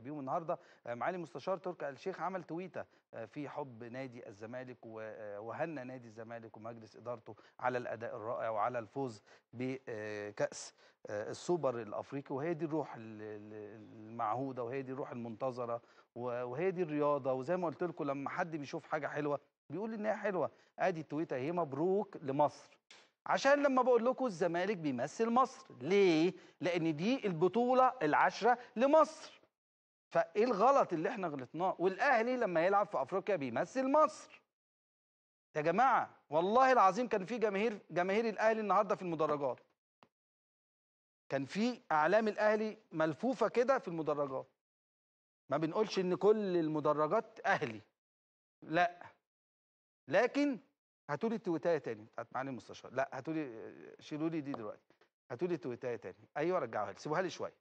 بيهم النهارده آه، معالي مستشار تركي الشيخ عمل تويته آه، في حب نادي الزمالك آه، وهنى نادي الزمالك ومجلس ادارته على الاداء الرائع وعلى الفوز بكاس السوبر الافريقي وهي دي الروح المعهوده وهي دي الروح المنتظره وهي دي الرياضه وزي ما قلت لكم لما حد بيشوف حاجه حلوه بيقول انها حلوه ادي التويته اهي مبروك لمصر عشان لما بقول لكم الزمالك بيمثل مصر ليه لان دي البطوله العشره لمصر فايه الغلط اللي احنا غلطناه والاهلي لما يلعب في افريقيا بيمثل مصر يا جماعه والله العظيم كان في جماهير جماهير الاهلي النهارده في المدرجات كان في اعلام الاهلي ملفوفه كده في المدرجات ما بنقولش ان كل المدرجات اهلي لا لكن هاتوا لي التويتايه تاني بتاعت معالي المستشار لا هاتوا لي شيلوا لي دي دلوقتي هاتوا لي التويتايه تاني ايوه رجعوها لي سيبوها لي شويه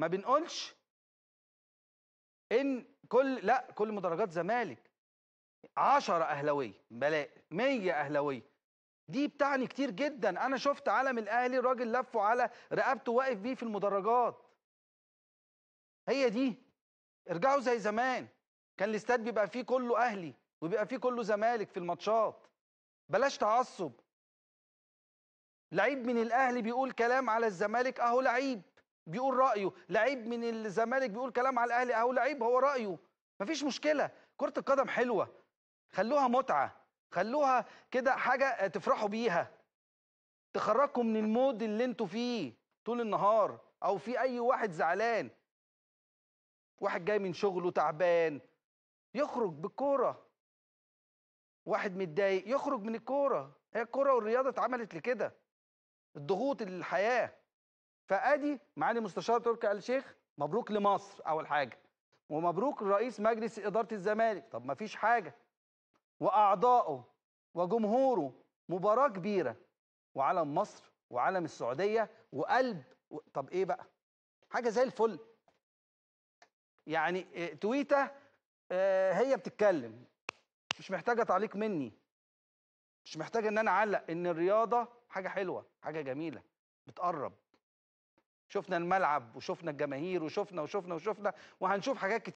ما بنقولش ان كل لا كل مدرجات زمالك 10 اهلاويه بلاء 100 اهلاويه دي بتعني كتير جدا انا شفت علم الاهلي الراجل لفه على رقبته واقف بيه في المدرجات هي دي ارجعوا زي زمان كان الاستاد بيبقى فيه كله اهلي وبيبقى فيه كله زمالك في الماتشات بلاش تعصب لعيب من الاهلي بيقول كلام على الزمالك اهو لعيب بيقول رايه لعيب من الزمالك بيقول كلام على الاهلي اهو لعيب هو رايه مفيش مشكله كره القدم حلوه خلوها متعه خلوها كده حاجه تفرحوا بيها تخرجكم من المود اللي انتوا فيه طول النهار او في اي واحد زعلان واحد جاي من شغله تعبان يخرج بالكوره واحد متضايق يخرج من الكوره هي الكوره والرياضه اتعملت لكده الضغوط الحياه فادي معالي مستشار تركي آل الشيخ مبروك لمصر اول حاجه ومبروك لرئيس مجلس اداره الزمالك طب ما فيش حاجه واعضائه وجمهوره مباراه كبيره وعلم مصر وعلم السعوديه وقلب طب ايه بقى حاجه زي الفل يعني آه، تويته آه، هي بتتكلم مش محتاجه تعليق مني مش محتاجه ان انا اعلق ان الرياضه حاجه حلوه حاجه جميله بتقرب شفنا الملعب وشفنا الجماهير وشفنا وشفنا وشفنا وهنشوف حاجات كتير